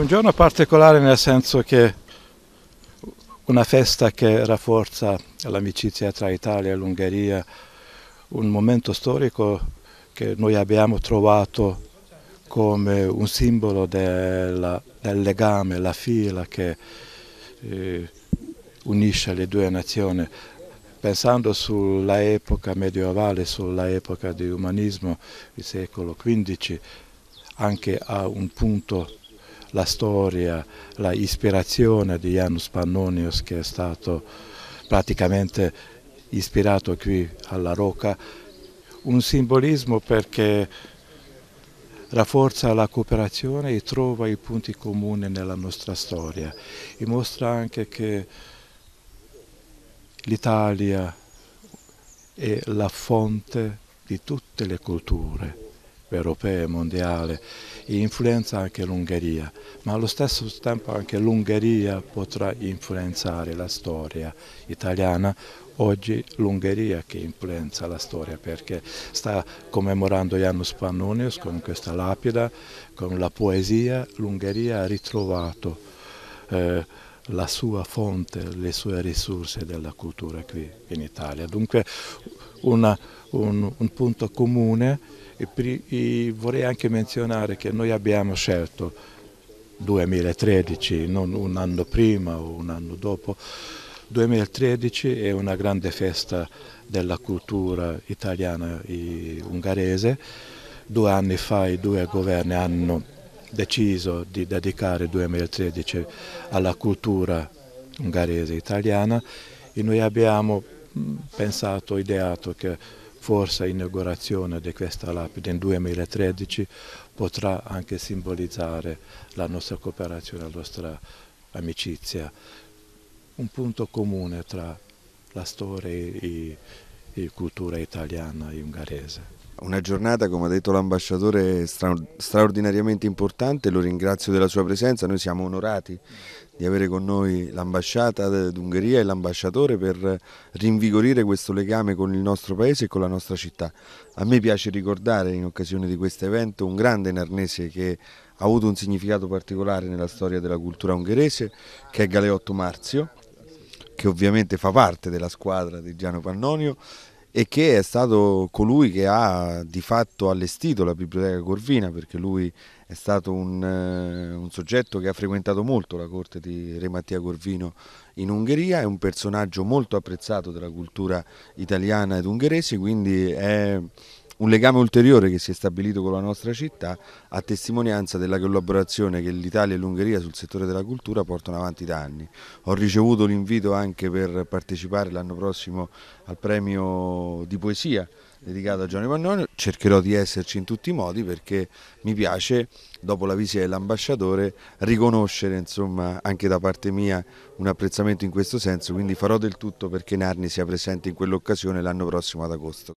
un giorno particolare nel senso che una festa che rafforza l'amicizia tra Italia e l'Ungheria, un momento storico che noi abbiamo trovato come un simbolo della, del legame, la fila che eh, unisce le due nazioni. Pensando sulla epoca medievale, sulla epoca di umanismo, il secolo XV, anche a un punto la storia, l'ispirazione di Janus Pannonius che è stato praticamente ispirato qui alla Roca, un simbolismo perché rafforza la cooperazione e trova i punti comuni nella nostra storia e mostra anche che l'Italia è la fonte di tutte le culture europea e mondiale e influenza anche l'Ungheria, ma allo stesso tempo anche l'Ungheria potrà influenzare la storia italiana. Oggi l'Ungheria che influenza la storia perché sta commemorando Janus Pannonius con questa lapida, con la poesia, l'Ungheria ha ritrovato eh, la sua fonte, le sue risorse della cultura qui in Italia. Dunque una, un, un punto comune e vorrei anche menzionare che noi abbiamo scelto 2013, non un anno prima o un anno dopo, 2013 è una grande festa della cultura italiana e ungherese. Due anni fa i due governi hanno deciso di dedicare il 2013 alla cultura ungherese e italiana e noi abbiamo pensato, ideato che forse l'inaugurazione di questa lapide nel 2013 potrà anche simbolizzare la nostra cooperazione, la nostra amicizia, un punto comune tra la storia e, la cultura italiana e ungherese. Una giornata, come ha detto l'ambasciatore, straordinariamente importante, lo ringrazio della sua presenza, noi siamo onorati di avere con noi l'ambasciata d'Ungheria e l'ambasciatore per rinvigorire questo legame con il nostro paese e con la nostra città. A me piace ricordare in occasione di questo evento un grande narnese che ha avuto un significato particolare nella storia della cultura ungherese, che è Galeotto Marzio, che ovviamente fa parte della squadra di Giano Pannonio e che è stato colui che ha di fatto allestito la biblioteca Corvina perché lui è stato un, eh, un, soggetto che ha frequentato molto la corte di Re Mattia Corvino in Ungheria, è un personaggio molto apprezzato della cultura italiana ed ungherese, quindi è un legame ulteriore che si è stabilito con la nostra città a testimonianza della collaborazione che l'Italia e l'Ungheria sul settore della cultura portano avanti da anni. Ho ricevuto l'invito anche per partecipare l'anno prossimo al premio di poesia dedicato a Gianni Pannone, cercherò di esserci in tutti i modi perché mi piace, dopo la visita dell'ambasciatore, riconoscere insomma, anche da parte mia un apprezzamento in questo senso, quindi farò del tutto perché Narni sia presente in quell'occasione l'anno prossimo ad agosto.